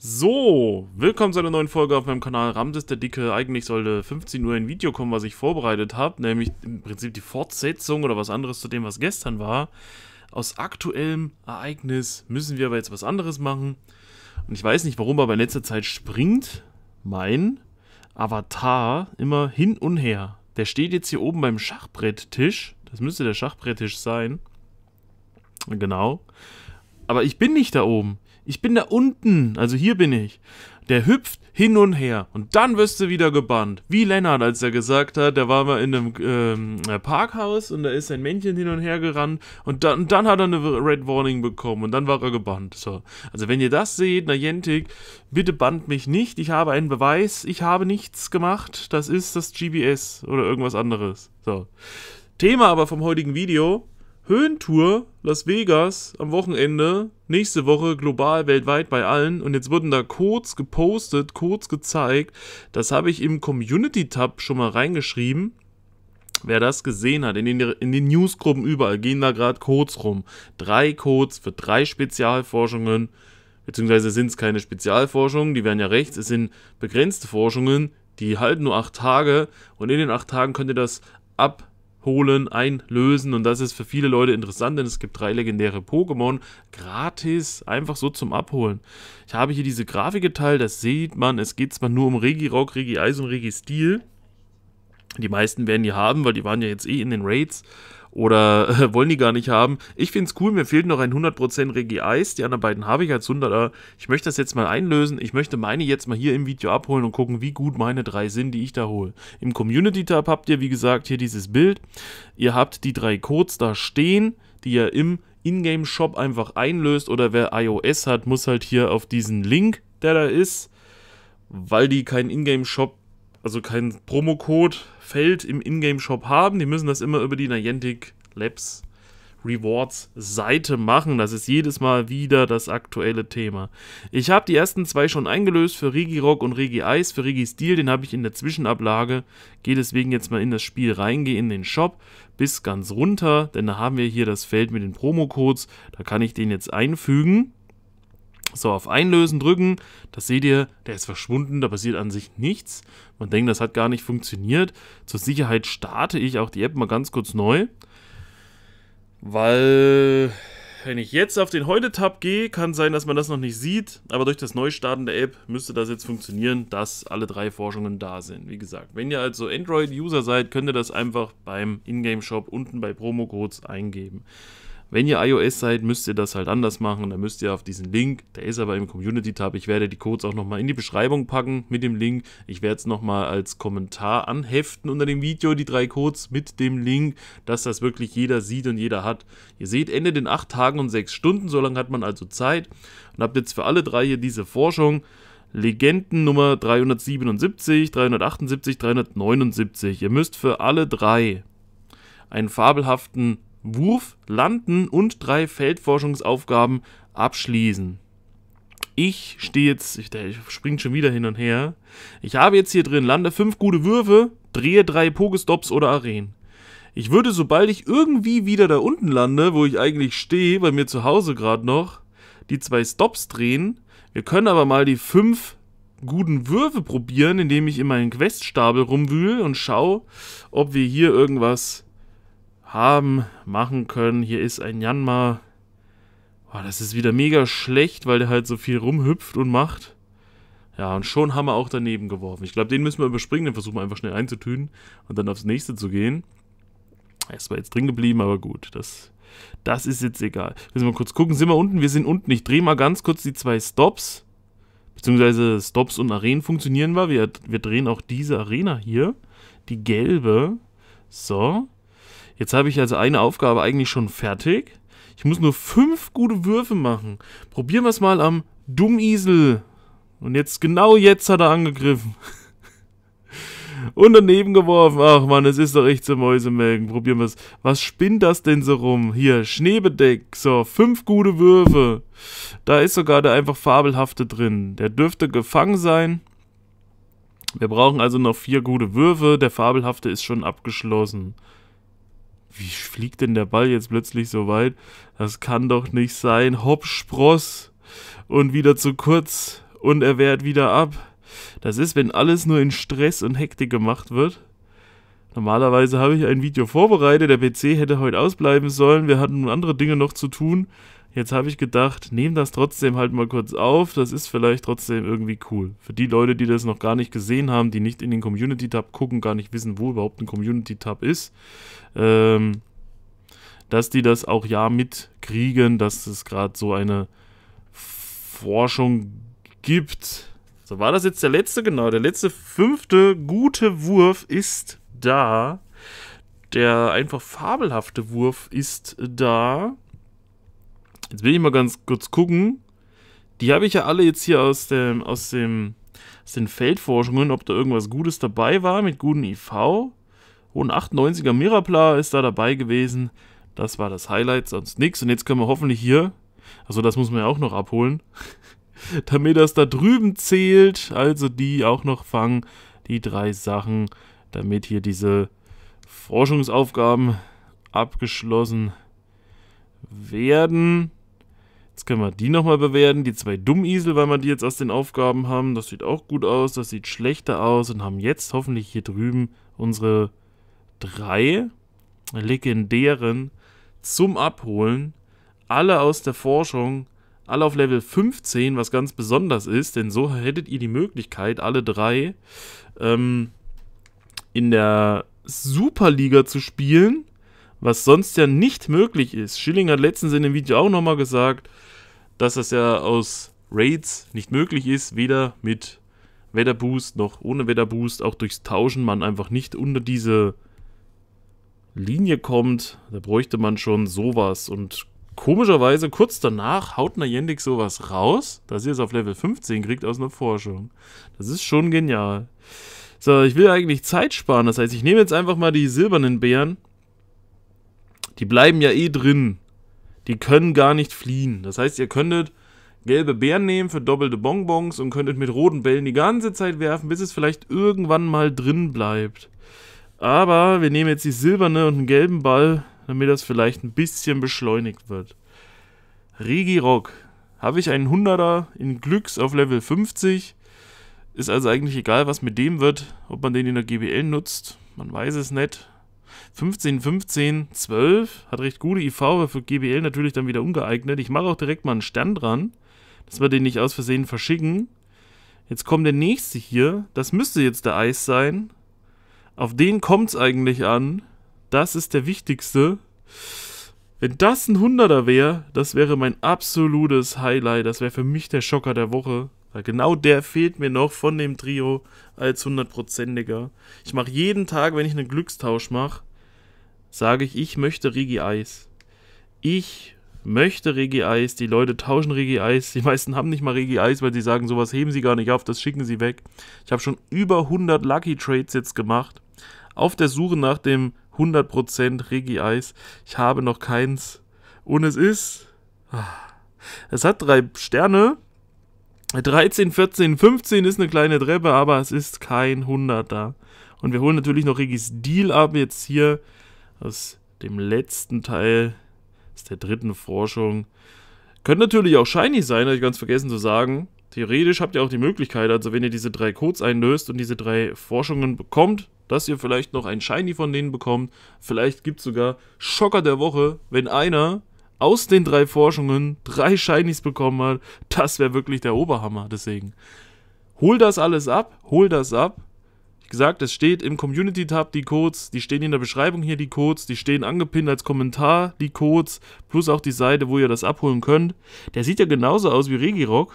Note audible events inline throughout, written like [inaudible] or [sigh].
So, willkommen zu einer neuen Folge auf meinem Kanal Ramses der Dicke. Eigentlich sollte 15 Uhr ein Video kommen, was ich vorbereitet habe, nämlich im Prinzip die Fortsetzung oder was anderes zu dem, was gestern war. Aus aktuellem Ereignis müssen wir aber jetzt was anderes machen. Und ich weiß nicht warum, aber in letzter Zeit springt mein Avatar immer hin und her. Der steht jetzt hier oben beim Schachbretttisch. Das müsste der Schachbretttisch sein. Genau. Aber ich bin nicht da oben. Ich bin da unten, also hier bin ich. Der hüpft hin und her und dann wirst du wieder gebannt. Wie Lennart, als er gesagt hat, der war mal in einem ähm, Parkhaus und da ist ein Männchen hin und her gerannt und dann, dann hat er eine Red Warning bekommen und dann war er gebannt. So. Also wenn ihr das seht, na Niantic, bitte bannt mich nicht, ich habe einen Beweis, ich habe nichts gemacht, das ist das GBS oder irgendwas anderes. So. Thema aber vom heutigen Video, Höhentour Las Vegas am Wochenende, nächste Woche global weltweit bei allen und jetzt wurden da Codes gepostet, Codes gezeigt. Das habe ich im Community Tab schon mal reingeschrieben. Wer das gesehen hat, in den, in den Newsgruppen überall gehen da gerade Codes rum. Drei Codes für drei Spezialforschungen, beziehungsweise sind es keine Spezialforschungen, die werden ja rechts, es sind begrenzte Forschungen, die halten nur acht Tage und in den acht Tagen könnt ihr das ab holen, einlösen. Und das ist für viele Leute interessant, denn es gibt drei legendäre Pokémon gratis, einfach so zum Abholen. Ich habe hier diese Grafik geteilt, das sieht man. Es geht zwar nur um Regirock, Regieis und Regi-Steel. Die meisten werden die haben, weil die waren ja jetzt eh in den Raids oder äh, wollen die gar nicht haben. Ich finde es cool, mir fehlt noch ein 100% Regi Eis, die anderen beiden habe ich als 100er. Ich möchte das jetzt mal einlösen, ich möchte meine jetzt mal hier im Video abholen und gucken, wie gut meine drei sind, die ich da hole. Im Community-Tab habt ihr, wie gesagt, hier dieses Bild. Ihr habt die drei Codes da stehen, die ihr im Ingame-Shop einfach einlöst oder wer iOS hat, muss halt hier auf diesen Link, der da ist, weil die keinen Ingame-Shop also kein Promocode Feld im Ingame Shop haben. Die müssen das immer über die Niantic Labs Rewards Seite machen. Das ist jedes Mal wieder das aktuelle Thema. Ich habe die ersten zwei schon eingelöst für Regi Rock und Regi Eis. Für Regi Steel, den habe ich in der Zwischenablage. Gehe deswegen jetzt mal in das Spiel rein, gehe in den Shop bis ganz runter, denn da haben wir hier das Feld mit den Promo Codes. Da kann ich den jetzt einfügen. So, auf Einlösen drücken. Das seht ihr, der ist verschwunden, da passiert an sich nichts. Man denkt, das hat gar nicht funktioniert. Zur Sicherheit starte ich auch die App mal ganz kurz neu. Weil, wenn ich jetzt auf den Heute-Tab gehe, kann sein, dass man das noch nicht sieht. Aber durch das Neustarten der App müsste das jetzt funktionieren, dass alle drei Forschungen da sind. Wie gesagt, wenn ihr also Android-User seid, könnt ihr das einfach beim Ingame-Shop unten bei Promo-Codes eingeben. Wenn ihr iOS seid, müsst ihr das halt anders machen. Da müsst ihr auf diesen Link, der ist aber im Community-Tab. Ich werde die Codes auch nochmal in die Beschreibung packen mit dem Link. Ich werde es nochmal als Kommentar anheften unter dem Video, die drei Codes mit dem Link, dass das wirklich jeder sieht und jeder hat. Ihr seht, endet in acht Tagen und sechs Stunden. So lange hat man also Zeit. Und habt jetzt für alle drei hier diese Forschung. Legenden Nummer 377, 378, 379. Ihr müsst für alle drei einen fabelhaften Wurf landen und drei Feldforschungsaufgaben abschließen. Ich stehe jetzt, ich, ich springe schon wieder hin und her. Ich habe jetzt hier drin, lande fünf gute Würfe, drehe drei Pokestops oder Arenen. Ich würde, sobald ich irgendwie wieder da unten lande, wo ich eigentlich stehe, bei mir zu Hause gerade noch, die zwei Stops drehen. Wir können aber mal die fünf guten Würfe probieren, indem ich in meinen Queststapel rumwühle und schaue, ob wir hier irgendwas haben, machen können. Hier ist ein Janma. Oh, das ist wieder mega schlecht, weil der halt so viel rumhüpft und macht. Ja, und schon haben wir auch daneben geworfen. Ich glaube, den müssen wir überspringen, den versuchen wir einfach schnell einzutünen und dann aufs nächste zu gehen. Er ist zwar jetzt drin geblieben, aber gut, das, das ist jetzt egal. Müssen wir mal kurz gucken, sind wir unten? Wir sind unten. Ich drehe mal ganz kurz die zwei Stops, beziehungsweise Stops und Arenen funktionieren wir. wir. Wir drehen auch diese Arena hier, die gelbe. So, Jetzt habe ich also eine Aufgabe eigentlich schon fertig. Ich muss nur fünf gute Würfe machen. Probieren wir es mal am Dummisel. Und jetzt, genau jetzt hat er angegriffen. [laughs] Und daneben geworfen. Ach man, es ist doch echt zum Mäusemelken. Probieren wir es. Was spinnt das denn so rum? Hier, Schneebedeck. So, fünf gute Würfe. Da ist sogar der einfach Fabelhafte drin. Der dürfte gefangen sein. Wir brauchen also noch vier gute Würfe. Der Fabelhafte ist schon abgeschlossen wie fliegt denn der Ball jetzt plötzlich so weit? Das kann doch nicht sein. Hopp, Spross und wieder zu kurz und er wehrt wieder ab. Das ist, wenn alles nur in Stress und Hektik gemacht wird. Normalerweise habe ich ein Video vorbereitet, der PC hätte heute ausbleiben sollen, wir hatten andere Dinge noch zu tun. Jetzt habe ich gedacht, nehme das trotzdem halt mal kurz auf. Das ist vielleicht trotzdem irgendwie cool. Für die Leute, die das noch gar nicht gesehen haben, die nicht in den Community-Tab gucken, gar nicht wissen, wo überhaupt ein Community-Tab ist, ähm, dass die das auch ja mitkriegen, dass es gerade so eine Forschung gibt. So, war das jetzt der letzte? Genau, der letzte fünfte gute Wurf ist da. Der einfach fabelhafte Wurf ist da. Jetzt will ich mal ganz kurz gucken. Die habe ich ja alle jetzt hier aus dem, aus dem, aus den Feldforschungen, ob da irgendwas Gutes dabei war mit guten IV. Und 98er Mirapla ist da dabei gewesen. Das war das Highlight, sonst nichts. Und jetzt können wir hoffentlich hier, also das muss man ja auch noch abholen, [laughs] damit das da drüben zählt. Also die auch noch fangen, die drei Sachen, damit hier diese Forschungsaufgaben abgeschlossen werden. Jetzt können wir die nochmal bewerten, die zwei Dummisel, weil wir die jetzt aus den Aufgaben haben. Das sieht auch gut aus, das sieht schlechter aus und haben jetzt hoffentlich hier drüben unsere drei legendären zum Abholen. Alle aus der Forschung, alle auf Level 15, was ganz besonders ist, denn so hättet ihr die Möglichkeit, alle drei ähm, in der Superliga zu spielen was sonst ja nicht möglich ist. Schilling hat letztens in dem Video auch nochmal gesagt, dass das ja aus Raids nicht möglich ist, weder mit Wetterboost noch ohne Wetterboost, auch durchs Tauschen man einfach nicht unter diese Linie kommt. Da bräuchte man schon sowas und komischerweise kurz danach haut Niantic sowas raus, dass ihr es auf Level 15 kriegt aus einer Forschung. Das ist schon genial. So, ich will eigentlich Zeit sparen, das heißt, ich nehme jetzt einfach mal die silbernen Bären die bleiben ja eh drin. Die können gar nicht fliehen. Das heißt, ihr könntet gelbe Bären nehmen für doppelte Bonbons und könntet mit roten Bällen die ganze Zeit werfen, bis es vielleicht irgendwann mal drin bleibt. Aber wir nehmen jetzt die silberne und einen gelben Ball, damit das vielleicht ein bisschen beschleunigt wird. Regi Rock. Habe ich einen 100er in Glücks auf Level 50? Ist also eigentlich egal, was mit dem wird, ob man den in der GBL nutzt. Man weiß es nicht. 15, 15, 12. Hat recht gute IV, aber für GBL natürlich dann wieder ungeeignet. Ich mache auch direkt mal einen Stern dran, dass wir den nicht aus Versehen verschicken. Jetzt kommt der nächste hier. Das müsste jetzt der Eis sein. Auf den kommt es eigentlich an. Das ist der wichtigste. Wenn das ein 100er wäre, das wäre mein absolutes Highlight. Das wäre für mich der Schocker der Woche. Weil genau der fehlt mir noch von dem Trio als 100%iger. Ich mache jeden Tag, wenn ich einen Glückstausch mache, sage ich, ich möchte Regi Eis. Ich möchte Regi Eis. Die Leute tauschen Regi Eis. Die meisten haben nicht mal Regi Eis, weil sie sagen, sowas heben sie gar nicht auf, das schicken sie weg. Ich habe schon über 100 Lucky Trades jetzt gemacht. Auf der Suche nach dem 100% Regi Eis. Ich habe noch keins. Und es ist. Ah, es hat drei Sterne. 13, 14, 15 ist eine kleine Treppe, aber es ist kein 100er. Und wir holen natürlich noch Regis Deal ab jetzt hier aus dem letzten Teil, aus der dritten Forschung. Könnte natürlich auch shiny sein, habe ich ganz vergessen zu sagen. Theoretisch habt ihr auch die Möglichkeit, also wenn ihr diese drei Codes einlöst und diese drei Forschungen bekommt, dass ihr vielleicht noch ein Shiny von denen bekommt. Vielleicht gibt es sogar Schocker der Woche, wenn einer aus den drei Forschungen drei Shinies bekommen hat. Das wäre wirklich der Oberhammer. Deswegen hol das alles ab, hol das ab. Wie gesagt, es steht im Community-Tab die Codes, die stehen in der Beschreibung hier die Codes, die stehen angepinnt als Kommentar die Codes, plus auch die Seite, wo ihr das abholen könnt. Der sieht ja genauso aus wie Regirock.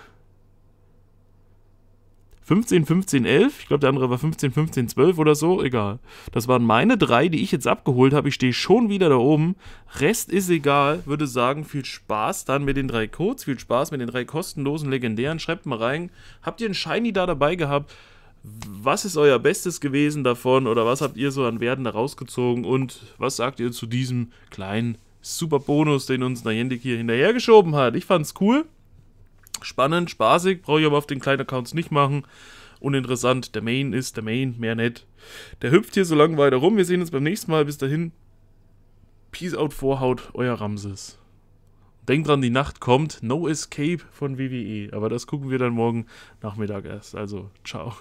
15, 15, 11. Ich glaube, der andere war 15, 15, 12 oder so. Egal. Das waren meine drei, die ich jetzt abgeholt habe. Ich stehe schon wieder da oben. Rest ist egal. Würde sagen, viel Spaß dann mit den drei Codes. Viel Spaß mit den drei kostenlosen Legendären. Schreibt mal rein. Habt ihr einen Shiny da dabei gehabt? Was ist euer Bestes gewesen davon oder was habt ihr so an Werten da rausgezogen und was sagt ihr zu diesem kleinen super Bonus, den uns Nayendik hier hinterhergeschoben hat? Ich fand's cool, spannend, spaßig, brauche ich aber auf den kleinen Accounts nicht machen. Uninteressant, der Main ist der Main, mehr nett. Der hüpft hier so lange weiter rum. Wir sehen uns beim nächsten Mal. Bis dahin, Peace out, Vorhaut, euer Ramses. Denkt dran, die Nacht kommt. No Escape von WWE. Aber das gucken wir dann morgen Nachmittag erst. Also, ciao.